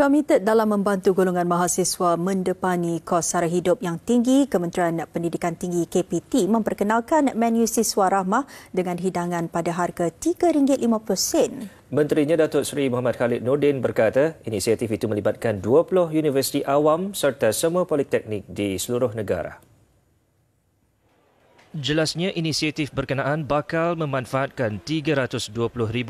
Komited dalam membantu golongan mahasiswa mendepani kos sara hidup yang tinggi, Kementerian Pendidikan Tinggi KPT memperkenalkan menu siswa ramah dengan hidangan pada harga RM3.50. Menterinya Datuk Seri Muhammad Khalid Nordin berkata, inisiatif itu melibatkan 20 universiti awam serta semua politeknik di seluruh negara. Jelasnya inisiatif berkenaan bakal memanfaatkan 320,000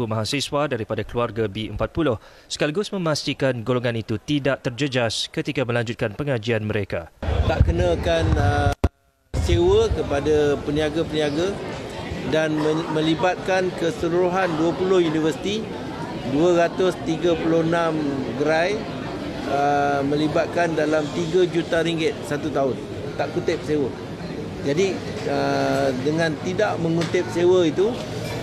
mahasiswa daripada keluarga B40 sekaligus memastikan golongan itu tidak terjejas ketika melanjutkan pengajian mereka. Tak kenakan uh, sewa kepada peniaga-peniaga dan melibatkan keseluruhan 20 universiti, 236 gerai uh, melibatkan dalam 3 juta ringgit satu tahun. Tak kutip sewa. Jadi uh, dengan tidak mengutip sewa itu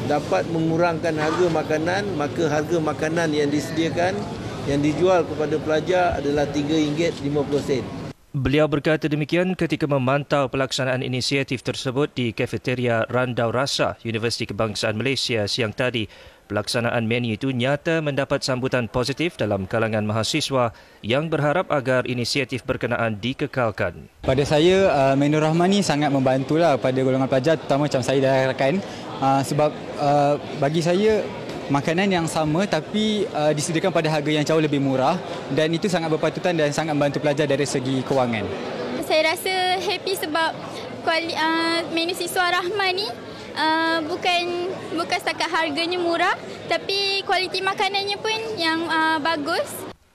dapat mengurangkan harga makanan maka harga makanan yang disediakan yang dijual kepada pelajar adalah RM3.50. Beliau berkata demikian ketika memantau pelaksanaan inisiatif tersebut di kafeteria Randau Rasa Universiti Kebangsaan Malaysia siang tadi Pelaksanaan menu itu nyata mendapat sambutan positif dalam kalangan mahasiswa yang berharap agar inisiatif berkenaan dikekalkan. Pada saya, uh, menu Rahman ini sangat membantulah pada golongan pelajar terutama macam saya dan rakan uh, sebab uh, bagi saya makanan yang sama tapi disediakan pada harga yang jauh lebih murah dan itu sangat berpatutan dan sangat membantu pelajar dari segi kewangan. Saya rasa happy sebab kuali, menu siswa Rahman ini uh, bukan bukan setakat harganya murah tapi kualiti makanannya pun yang uh, bagus.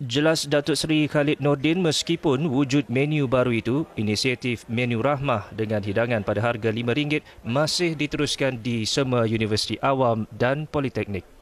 Jelas Datuk Seri Khalid Nordin meskipun wujud menu baru itu, inisiatif menu rahmah dengan hidangan pada harga RM5 masih diteruskan di semua universiti awam dan politeknik.